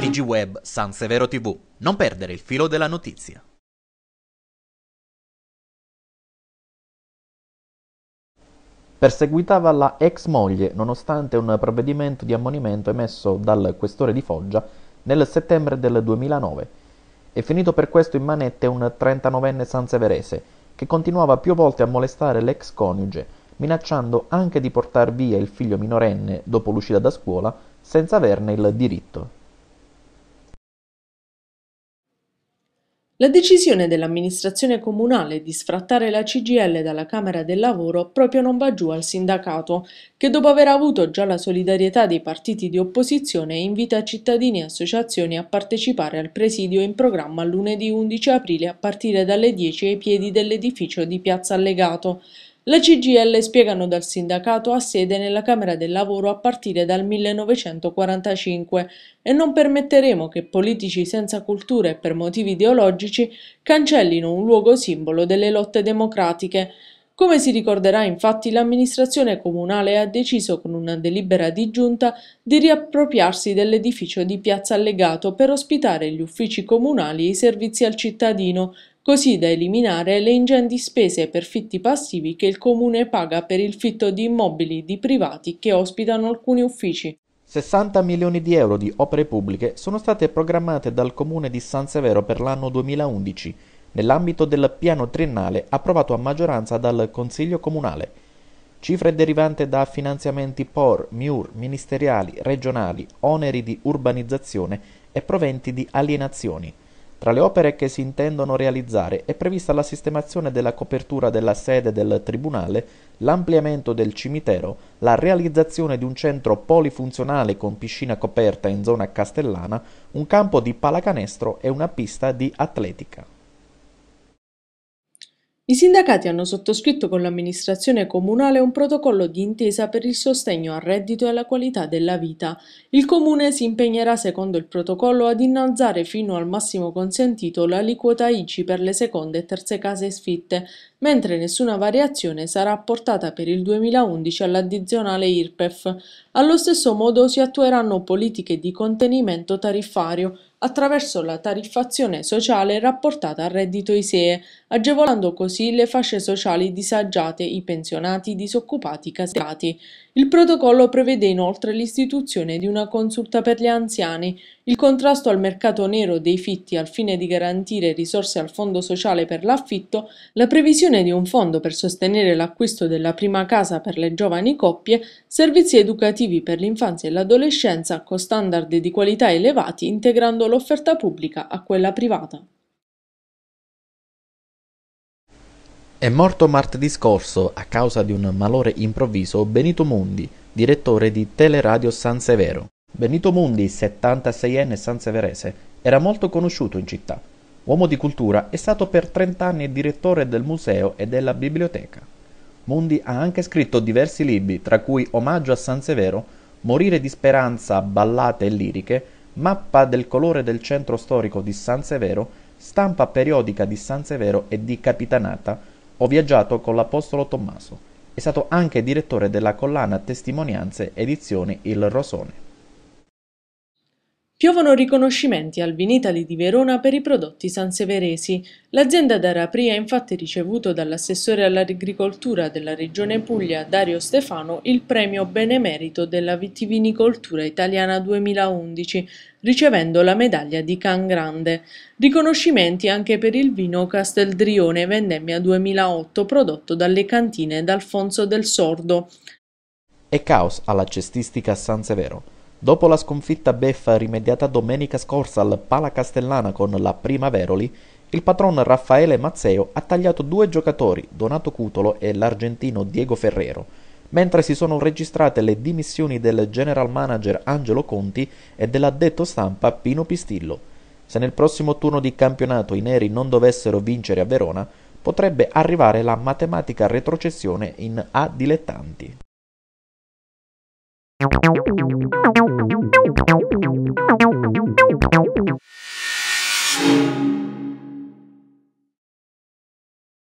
TG Web San Severo TV. Non perdere il filo della notizia. Perseguitava la ex moglie nonostante un provvedimento di ammonimento emesso dal questore di Foggia nel settembre del 2009. È finito per questo in manette un 39enne sanseverese che continuava più volte a molestare l'ex coniuge minacciando anche di portar via il figlio minorenne dopo l'uscita da scuola senza averne il diritto. La decisione dell'amministrazione comunale di sfrattare la CGL dalla Camera del Lavoro proprio non va giù al sindacato, che dopo aver avuto già la solidarietà dei partiti di opposizione invita cittadini e associazioni a partecipare al presidio in programma lunedì 11 aprile a partire dalle 10 ai piedi dell'edificio di Piazza Allegato. La CGL spiegano dal sindacato ha sede nella Camera del Lavoro a partire dal 1945 e non permetteremo che politici senza cultura e per motivi ideologici cancellino un luogo simbolo delle lotte democratiche. Come si ricorderà infatti l'amministrazione comunale ha deciso con una delibera di giunta di riappropriarsi dell'edificio di Piazza Allegato per ospitare gli uffici comunali e i servizi al cittadino così da eliminare le ingenti spese per fitti passivi che il Comune paga per il fitto di immobili di privati che ospitano alcuni uffici. 60 milioni di euro di opere pubbliche sono state programmate dal Comune di San Severo per l'anno 2011 nell'ambito del piano triennale approvato a maggioranza dal Consiglio Comunale. Cifre derivante da finanziamenti POR, MIUR, ministeriali, regionali, oneri di urbanizzazione e proventi di alienazioni. Tra le opere che si intendono realizzare è prevista la sistemazione della copertura della sede del Tribunale, l'ampliamento del cimitero, la realizzazione di un centro polifunzionale con piscina coperta in zona castellana, un campo di pallacanestro e una pista di atletica. I sindacati hanno sottoscritto con l'amministrazione comunale un protocollo di intesa per il sostegno al reddito e alla qualità della vita. Il comune si impegnerà secondo il protocollo ad innalzare fino al massimo consentito l'aliquota ICI per le seconde e terze case sfitte, mentre nessuna variazione sarà apportata per il 2011 all'addizionale IRPEF. Allo stesso modo si attueranno politiche di contenimento tariffario attraverso la tariffazione sociale rapportata al reddito ISEE, agevolando così le fasce sociali disagiate, i pensionati, i disoccupati, i casati. Il protocollo prevede inoltre l'istituzione di una consulta per gli anziani, il contrasto al mercato nero dei fitti al fine di garantire risorse al Fondo sociale per l'affitto, la previsione di un fondo per sostenere l'acquisto della prima casa per le giovani coppie, servizi educativi per l'infanzia e l'adolescenza con standard di qualità elevati integrando dall'offerta pubblica a quella privata. È morto martedì scorso, a causa di un malore improvviso, Benito Mundi, direttore di Teleradio San Severo. Benito Mundi, 76enne sanseverese, era molto conosciuto in città. Uomo di cultura, è stato per 30 anni direttore del museo e della biblioteca. Mundi ha anche scritto diversi libri, tra cui Omaggio a San Severo, Morire di speranza, ballate e liriche, Mappa del colore del centro storico di San Severo, stampa periodica di San Severo e di Capitanata, ho viaggiato con l'Apostolo Tommaso. È stato anche direttore della collana Testimonianze, edizione Il Rosone. Piovono riconoscimenti al Vinitali di Verona per i prodotti sanseveresi. L'azienda d'Arapri ha infatti ricevuto dall'assessore all'agricoltura della regione Puglia, Dario Stefano, il premio Benemerito della Vitivinicoltura Italiana 2011, ricevendo la medaglia di Can Grande. Riconoscimenti anche per il vino Casteldrione Vendemmia 2008 prodotto dalle cantine d'Alfonso del Sordo. E caos alla cestistica San Severo Dopo la sconfitta beffa rimediata domenica scorsa al Pala Castellana con la Prima Veroli, il patron Raffaele Mazzeo ha tagliato due giocatori, Donato Cutolo e l'argentino Diego Ferrero, mentre si sono registrate le dimissioni del general manager Angelo Conti e dell'addetto stampa Pino Pistillo. Se nel prossimo turno di campionato i neri non dovessero vincere a Verona, potrebbe arrivare la matematica retrocessione in A dilettanti. Thank you.